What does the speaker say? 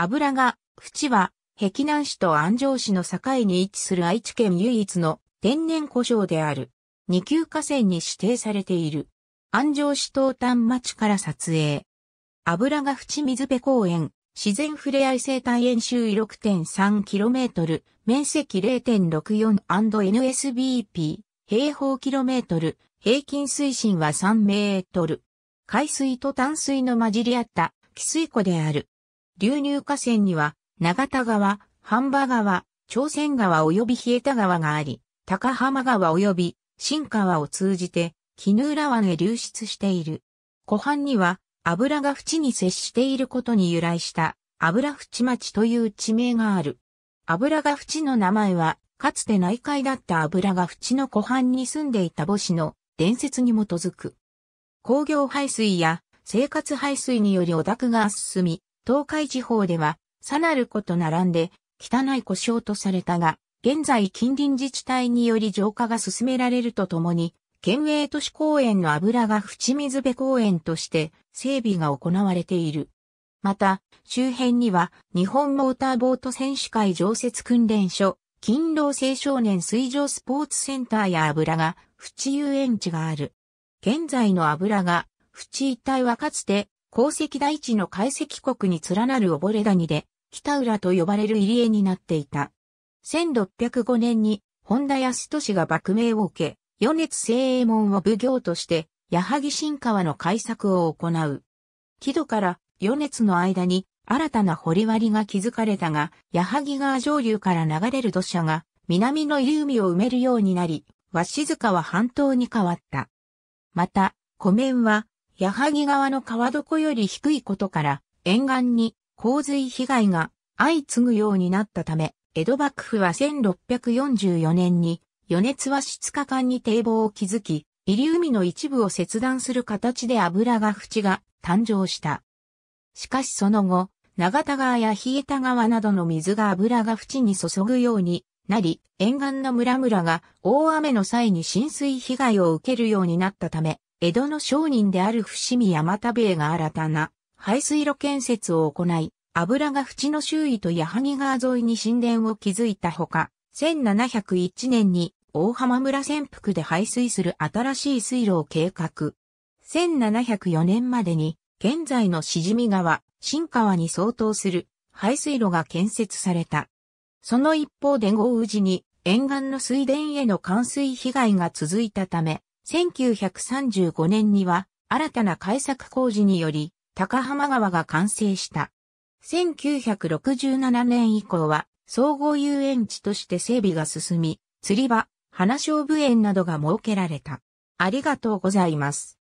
油が、淵は、碧南市と安城市の境に位置する愛知県唯一の天然故障である。二級河川に指定されている。安城市東端町から撮影。油が淵水辺公園、自然触れ合い生態園周囲 6.3km、面積 0.64&NSBP、平方キロメートル、平均水深は3メートル。海水と淡水の混じり合った汽水湖である。流入河川には、長田川、半場川、朝鮮川及びえた川があり、高浜川及び新川を通じて、絹浦湾へ流出している。湖畔には、油が淵に接していることに由来した、油淵町という地名がある。油が淵の名前は、かつて内海だった油が淵の湖畔に住んでいた母子の伝説に基づく。工業排水や生活排水により汚濁が進み、東海地方では、さなること並んで、汚い故障とされたが、現在近隣自治体により浄化が進められるとともに、県営都市公園の油が淵水辺公園として整備が行われている。また、周辺には日本モーターボート選手会常設訓練所、勤労青少年水上スポーツセンターや油が淵遊園地がある。現在の油が淵一帯はかつて鉱石大地の解析国に連なる溺れ谷で、北浦と呼ばれる入り江になっていた。1605年に、本田康利が幕名を受け、余熱聖鋭門を奉行として、矢作新川の開削を行う。木戸から余熱の間に新たな掘割が築かれたが、矢作川上流から流れる土砂が南の優美を埋めるようになり、鷲塚は半島に変わった。また、湖面は矢作川の川床より低いことから、沿岸に洪水被害が相次ぐようになったため、江戸幕府は1644年に、余熱は室日間に堤防を築き、入海の一部を切断する形で油が淵が誕生した。しかしその後、長田川やえた川などの水が油が淵に注ぐようになり、沿岸の村々が大雨の際に浸水被害を受けるようになったため、江戸の商人である伏見山田兵衛が新たな排水路建設を行い、油が淵の周囲と矢作川沿いに神殿を築いたほか、1701年に大浜村潜伏で排水する新しい水路を計画。1704年までに、現在のしじみ川、新川に相当する排水路が建設された。その一方で豪雨時に沿岸の水田への冠水被害が続いたため、1935年には新たな改作工事により高浜川が完成した。1967年以降は総合遊園地として整備が進み、釣り場、花勝負園などが設けられた。ありがとうございます。